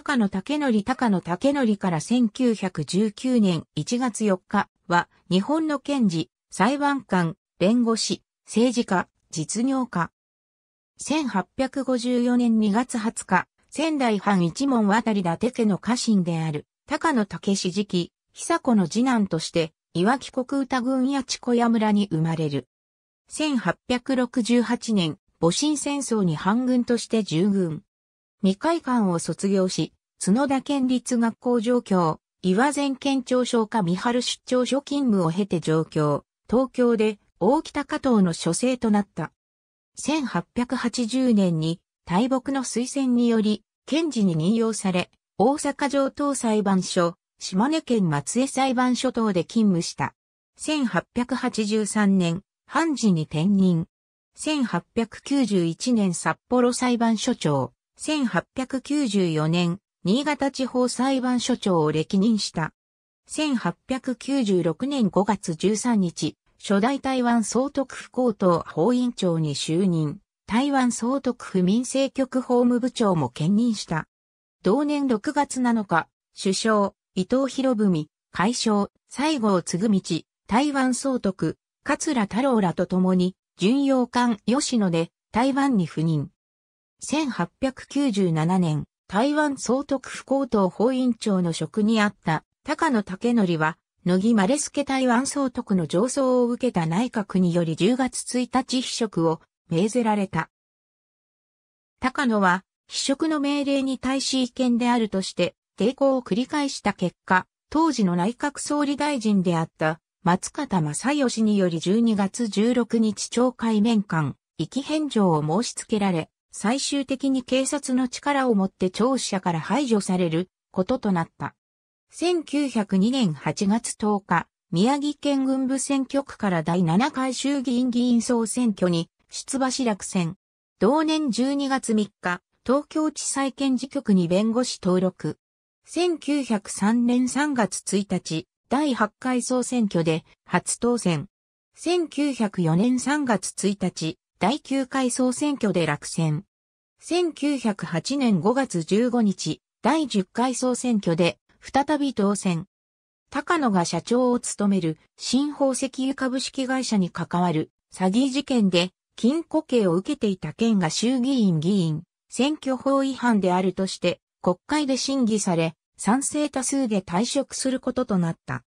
高野武則高野武則から1919年1月4日は、日本の検事、裁判官、弁護士、政治家、実業家。1854年2月20日、仙台藩一門渡り立家の家臣である、高野武史時期、久子の次男として、岩木国歌郡千小屋村に生まれる。1868年、戊辰戦争に反軍として従軍。未開館を卒業し、角田県立学校上京、岩前県庁所下三春出張所勤務を経て上京、東京で大北加藤の書生となった。1880年に大木の推薦により、検事に任用され、大阪城等裁判所、島根県松江裁判所等で勤務した。1883年、判事に転任。1891年札幌裁判所長。1894年、新潟地方裁判所長を歴任した。1896年5月13日、初代台湾総督府高等法院長に就任、台湾総督府民政局法務部長も兼任した。同年6月7日、首相、伊藤博文、海将、西郷嗣道、台湾総督、桂太郎らと共に、巡洋艦吉野で台湾に赴任。1897年、台湾総督府高等法院長の職にあった高野武則は、野木丸助台湾総督の上層を受けた内閣により10月1日秘職を命ぜられた。高野は、秘職の命令に対し意見であるとして、抵抗を繰り返した結果、当時の内閣総理大臣であった松方正義により12月16日懲戒免官、意気返上を申し付けられ、最終的に警察の力をもって聴取者から排除されることとなった。1902年8月10日、宮城県軍部選挙区から第7回衆議院議員総選挙に出馬し落選。同年12月3日、東京地裁検事局に弁護士登録。1903年3月1日、第8回総選挙で初当選。1904年3月1日、第9回総選挙で落選。1908年5月15日、第10回総選挙で再び当選。高野が社長を務める新宝石油株式会社に関わる詐欺事件で金庫刑を受けていた県が衆議院議員選挙法違反であるとして国会で審議され賛成多数で退職することとなった。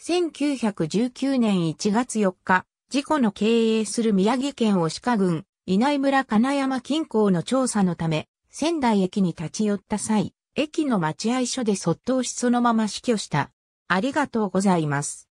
1919年1月4日、事故の経営する宮城県押鹿郡、稲井村金山近郊の調査のため、仙台駅に立ち寄った際、駅の待合所で卒倒しそのまま死去した。ありがとうございます。